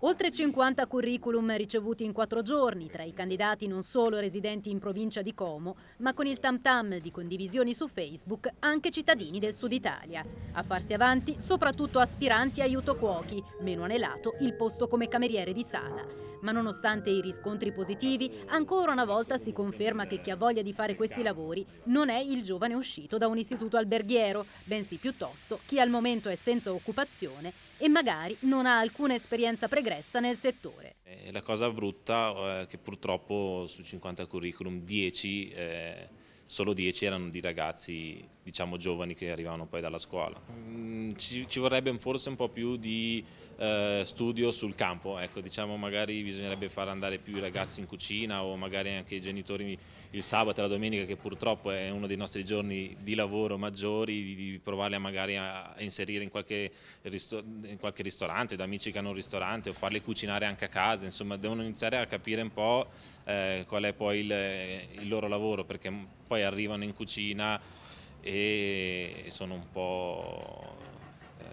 Oltre 50 curriculum ricevuti in quattro giorni, tra i candidati non solo residenti in provincia di Como, ma con il tam tam di condivisioni su Facebook anche cittadini del sud Italia. A farsi avanti soprattutto aspiranti aiuto cuochi, meno anelato il posto come cameriere di sala. Ma nonostante i riscontri positivi, ancora una volta si conferma che chi ha voglia di fare questi lavori non è il giovane uscito da un istituto alberghiero, bensì piuttosto chi al momento è senza occupazione e magari non ha alcuna esperienza pregata pregressa nel settore. La cosa brutta è eh, che purtroppo su 50 curriculum 10 solo 10 erano di ragazzi diciamo giovani che arrivavano poi dalla scuola. Mm, ci, ci vorrebbe forse un po' più di eh, studio sul campo, ecco, diciamo magari bisognerebbe far andare più i ragazzi in cucina o magari anche i genitori il sabato e la domenica che purtroppo è uno dei nostri giorni di lavoro maggiori, di, provare a magari a, a inserire in qualche, in qualche, ristorante, da amici che hanno un ristorante o farle cucinare anche a casa, insomma devono iniziare a capire un po' eh, qual è poi il, il loro lavoro perché poi poi arrivano in cucina e, sono un po'... Eh,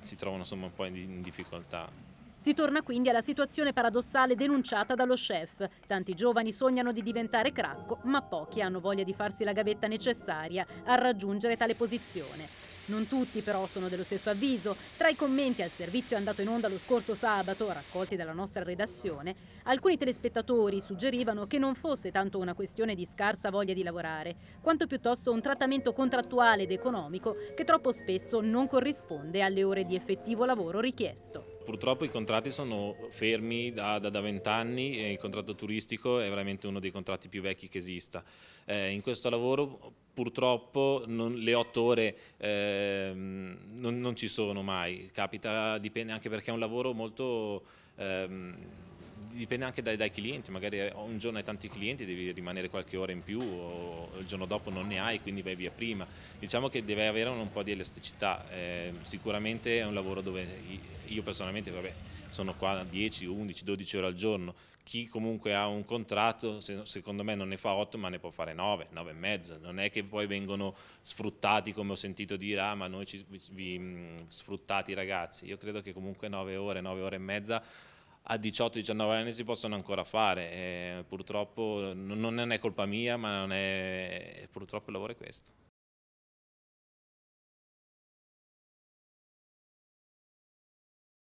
si trovano insomma un po' in difficoltà. Si torna quindi alla situazione paradossale denunciata dallo chef. Tanti giovani sognano di diventare cracco, ma pochi hanno voglia di farsi la gavetta necessaria a raggiungere tale posizione. Non tutti però sono dello stesso avviso. Tra i commenti al servizio andato in onda lo scorso sabato, raccolti dalla nostra redazione, alcuni telespettatori suggerivano che non fosse tanto una questione di scarsa voglia di lavorare, quanto piuttosto un trattamento contrattuale ed economico che troppo spesso non corrisponde alle ore di effettivo lavoro richiesto. Purtroppo i contratti sono fermi da, vent'anni e il contratto turistico è veramente uno dei contratti più vecchi che esista. Eh, in questo lavoro purtroppo non, le otto ore eh, non, non, ci sono mai, capita, dipende anche perché è un lavoro molto... Ehm, dipende anche dai, dai, clienti, magari eh, un giorno hai tanti clienti, devi rimanere qualche ora in più o il giorno dopo non ne hai, quindi vai via prima. Diciamo che deve avere un, po' di elasticità, eh, sicuramente è un lavoro dove io personalmente vabbè, sono qua 10, 11, 12 ore al giorno, chi comunque ha un contratto secondo me non ne fa 8 ma ne può fare 9, 9 e mezzo, non è che poi vengono sfruttati come ho sentito dire ah ma noi ci, vi, vi sfruttate ragazzi, io credo che comunque 9 ore, 9 ore e mezza a 18-19 anni si possono ancora fare. E eh, purtroppo non è colpa mia, ma è, purtroppo il lavoro è questo.